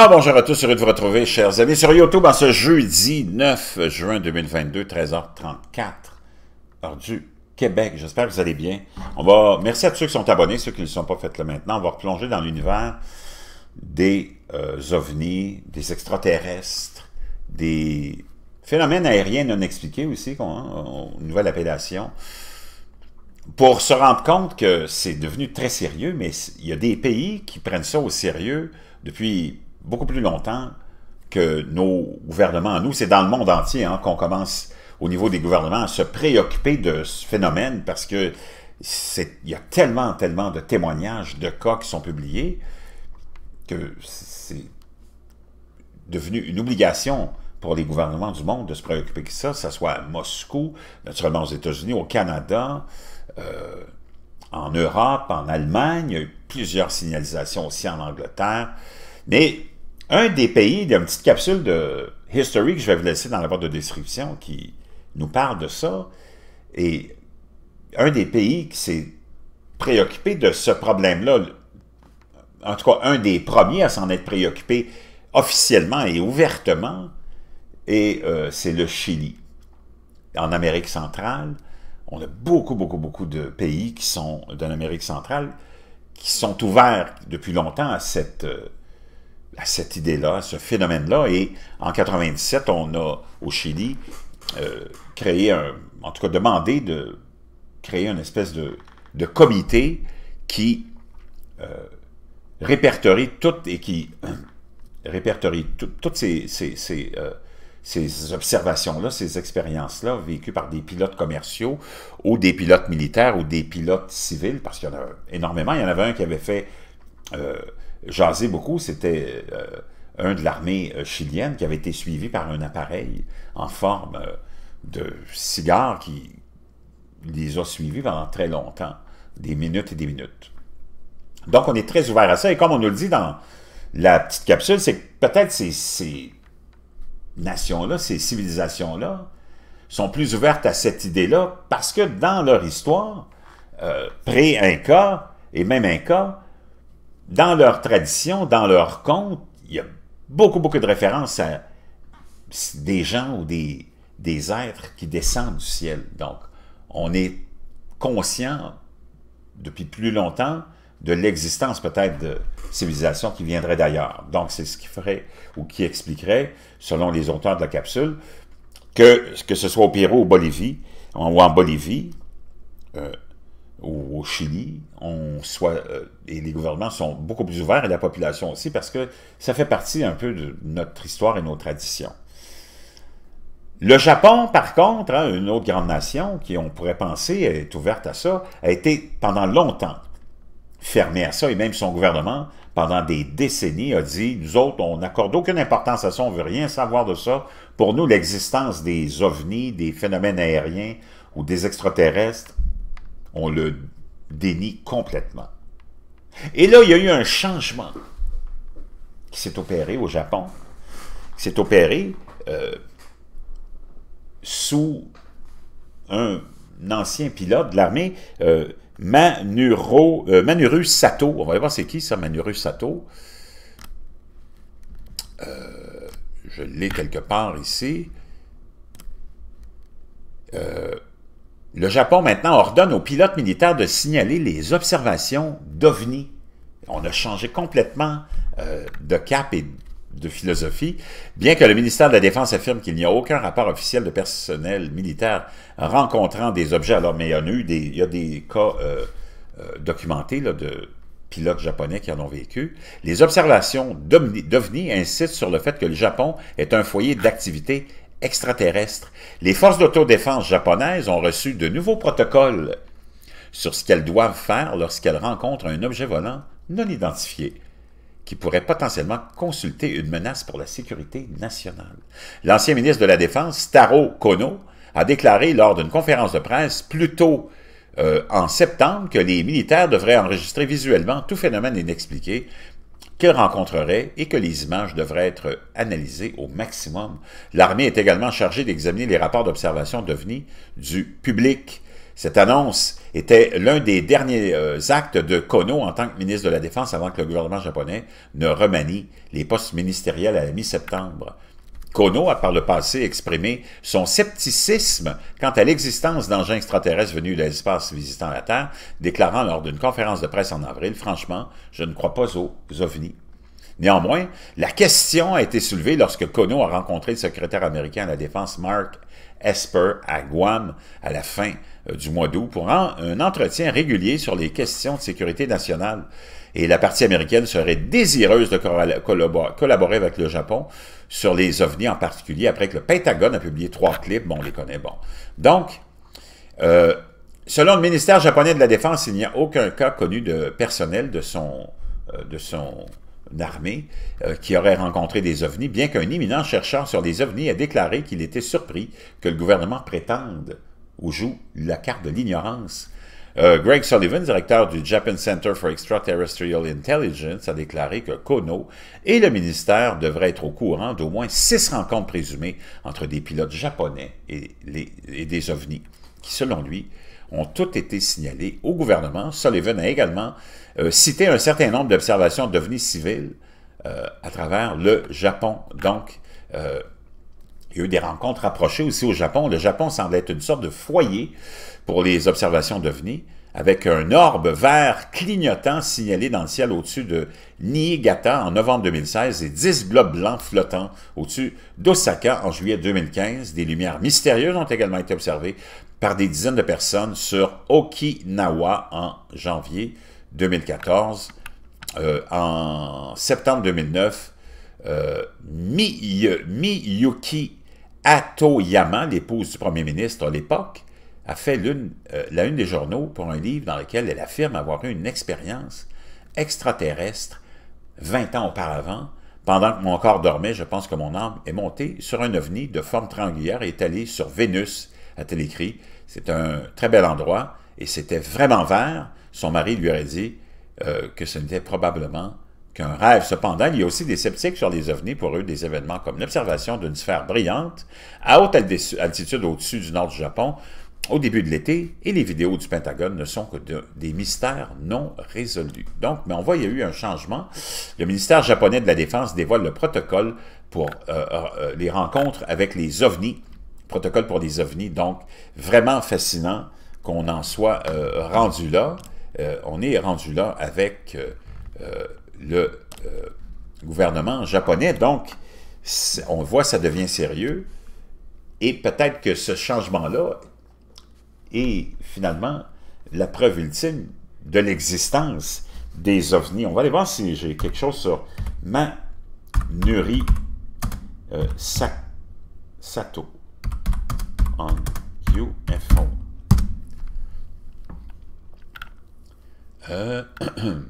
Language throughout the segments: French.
Ah, bonjour à tous, heureux de vous retrouver, chers amis, sur YouTube en ce jeudi 9 juin 2022, 13h34, hors du Québec. J'espère que vous allez bien. On va, merci à ceux qui sont abonnés, ceux qui ne le sont pas faites là maintenant. On va replonger dans l'univers des euh, ovnis, des extraterrestres, des phénomènes aériens non expliqués aussi, qu'on, euh, une nouvelle appellation, pour se rendre compte que c'est devenu très sérieux, mais il y a des pays qui prennent ça au sérieux depuis beaucoup plus longtemps que nos gouvernements, nous, c'est dans le monde entier hein, qu'on commence au niveau des gouvernements à se préoccuper de ce phénomène parce que il y a tellement, tellement de témoignages de cas qui sont publiés que c'est devenu une obligation pour les gouvernements du monde de se préoccuper de ça, que ce soit à Moscou, naturellement aux États-Unis, au Canada, euh, en Europe, en Allemagne, il y a eu plusieurs signalisations aussi en Angleterre. Mais un des pays, il y a une petite capsule de History que je vais vous laisser dans la barre de description qui nous parle de ça. Et un des pays qui s'est préoccupé de ce problème-là, en tout cas un des premiers à s'en être préoccupé officiellement et ouvertement, et euh, c'est le Chili. En Amérique centrale, on a beaucoup, beaucoup, beaucoup de pays qui sont de l'Amérique centrale qui sont ouverts depuis longtemps à cette euh, à cette idée-là, à ce phénomène-là. Et en 97, on a, au Chili, euh, créé un, en tout cas demandé de créer une espèce de, comité qui euh, répertorie toutes et qui toutes ces, euh, ces observations-là, ces expériences-là vécues par des pilotes commerciaux ou des pilotes militaires ou des pilotes civils, parce qu'il y en a énormément. Il y en avait un qui avait fait jasé beaucoup, c'était euh, un de l'armée euh, chilienne qui avait été suivi par un appareil en forme euh, de cigare qui les a suivis pendant très longtemps, des minutes et des minutes. Donc, on est très ouvert à ça. Et comme on nous le dit dans la petite capsule, c'est que peut-être ces, nations-là, ces civilisations-là, sont plus ouvertes à cette idée-là parce que dans leur histoire, pré-Inca et même Inca, dans leur tradition, dans leur conte, il y a beaucoup, beaucoup de références à des gens ou des, des êtres qui descendent du ciel. Donc, on est conscient depuis plus longtemps de l'existence peut-être de civilisations qui viendraient d'ailleurs. Donc, c'est ce qui ferait ou qui expliquerait, selon les auteurs de la capsule, que, que ce soit au Pérou ou, Bolivie, ou en Bolivie, euh, au, Chili, on soit, euh, et les gouvernements sont beaucoup plus ouverts et la population aussi, parce que ça fait partie un peu de notre histoire et nos traditions. Le Japon, par contre, hein, une autre grande nation qui, on pourrait penser, est ouverte à ça, a été pendant longtemps fermée à ça, et même son gouvernement, pendant des décennies, a dit, nous autres, on n'accorde aucune importance à ça, on ne veut rien savoir de ça. Pour nous, l'existence des ovnis, des phénomènes aériens ou des extraterrestres on le dénie complètement. Et là, il y a eu un changement qui s'est opéré au Japon, qui s'est opéré euh, sous un ancien pilote de l'armée, euh, Manuro, euh, Manuru Sato. On va voir c'est qui ça, Manuru Sato. je l'ai quelque part ici. Le Japon maintenant ordonne aux pilotes militaires de signaler les observations d'OVNI. On a changé complètement euh, de cap et de philosophie, bien que le ministère de la Défense affirme qu'il n'y a aucun rapport officiel de personnel militaire rencontrant des objets. Alors, mais il y a eu des, il y a des cas euh, euh, documentés de pilotes japonais qui en ont vécu. Les observations d'OVNI insistent sur le fait que le Japon est un foyer d'activité extraterrestres, les forces d'autodéfense japonaises ont reçu de nouveaux protocoles sur ce qu'elles doivent faire lorsqu'elles rencontrent un objet volant non identifié qui pourrait potentiellement consulter une menace pour la sécurité nationale. L'ancien ministre de la Défense, Taro Kono, a déclaré lors d'une conférence de presse plus tôt euh, en septembre que les militaires devraient enregistrer visuellement tout phénomène inexpliqué, qu'elle rencontrerait et que les images devraient être analysées au maximum. L'armée est également chargée d'examiner les rapports d'observation devenus du public. Cette annonce était l'un des derniers euh, actes de Kono en tant que ministre de la Défense avant que le gouvernement japonais ne remanie les postes ministériels à la mi-septembre. Kono a par le passé exprimé son scepticisme quant à l'existence d'engins extraterrestres venus de l'espace visitant la Terre, déclarant lors d'une conférence de presse en avril, Franchement, je ne crois pas aux ovnis. Néanmoins, la question a été soulevée lorsque Kono a rencontré le secrétaire américain à la Défense Mark Esper à Guam à la fin euh, du mois d'août pour un entretien régulier sur les questions de sécurité nationale. Et la partie américaine serait désireuse de collaborer avec le Japon sur les ovnis en particulier, après que le Pentagone a publié trois clips, bon, on les connaît, bon. Donc, euh, selon le ministère japonais de la Défense, il n'y a aucun cas connu de personnel de son, euh, de son armée qui aurait rencontré des ovnis, bien qu'un éminent chercheur sur les ovnis a déclaré qu'il était surpris que le gouvernement prétende où joue la carte de l'ignorance. Euh, Greg Sullivan, directeur du Japan Center for Extraterrestrial Intelligence, a déclaré que Kono et le ministère devraient être au courant d'au moins six rencontres présumées entre des pilotes japonais et, des ovnis, qui, selon lui, ont toutes été signalées au gouvernement. Sullivan a également euh, cité un certain nombre d'observations d'ovnis civils euh, à travers le Japon. Donc, il y a eu des rencontres rapprochées aussi au Japon. Le Japon semble être une sorte de foyer pour les observations d'OVNI, avec un orbe vert clignotant signalé dans le ciel au-dessus de Niigata en novembre 2016 et 10 globes blancs flottants au-dessus d'Osaka en juillet 2015. Des lumières mystérieuses ont également été observées par des dizaines de personnes sur Okinawa en janvier 2014. Euh, en septembre 2009, euh, Miyuki Ato Yaman, l'épouse du premier ministre à l'époque, a fait l'une euh, la une des journaux pour un livre dans lequel elle affirme avoir eu une expérience extraterrestre 20 ans auparavant. Pendant que mon corps dormait, je pense que mon âme est montée sur un ovni de forme triangulaire et est allée sur Vénus, a-t-elle écrit. C'est un très bel endroit et c'était vraiment vert. Son mari lui aurait dit euh, que ce n'était probablement un rêve. Cependant, il y a aussi des sceptiques sur les ovnis, pour eux, des événements comme l'observation d'une sphère brillante à haute altitude au-dessus du nord du Japon au début de l'été et les vidéos du Pentagone ne sont que des mystères non résolus. Donc, mais on voit, il y a eu un changement. Le ministère japonais de la Défense dévoile le protocole pour euh, euh, euh, les rencontres avec les ovnis, protocole pour les ovnis, donc vraiment fascinant qu'on en soit rendu là. on est rendu là avec le euh, gouvernement japonais. Donc, on voit ça devient sérieux. Et peut-être que ce changement-là est finalement la preuve ultime de l'existence des ovnis. On va aller voir si j'ai quelque chose sur Manuri euh, Sato on UFO. Euh,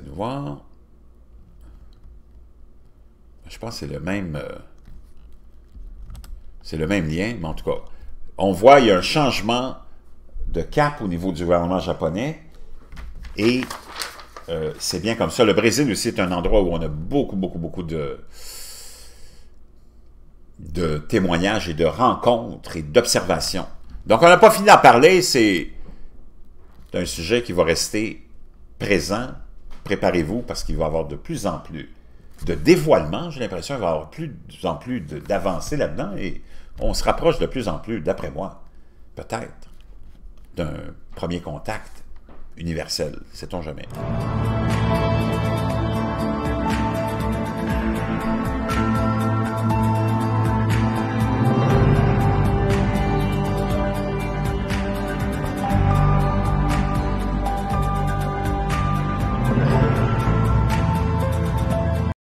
de voir. Je pense que c'est le même... Euh, c'est le même lien, mais en tout cas, on voit il y a un changement de cap au niveau du gouvernement japonais et euh, c'est bien comme ça. Le Brésil aussi est un endroit où on a beaucoup, beaucoup, beaucoup de, de témoignages et de rencontres et d'observations. Donc, on n'a pas fini à parler. C'est un sujet qui va rester présent préparez-vous parce qu'il va y avoir de plus en plus de dévoilement. J'ai l'impression qu'il va y avoir de plus en plus d'avancées là-dedans et on se rapproche de plus en plus, d'après moi, peut-être, d'un premier contact universel. Sait-on jamais.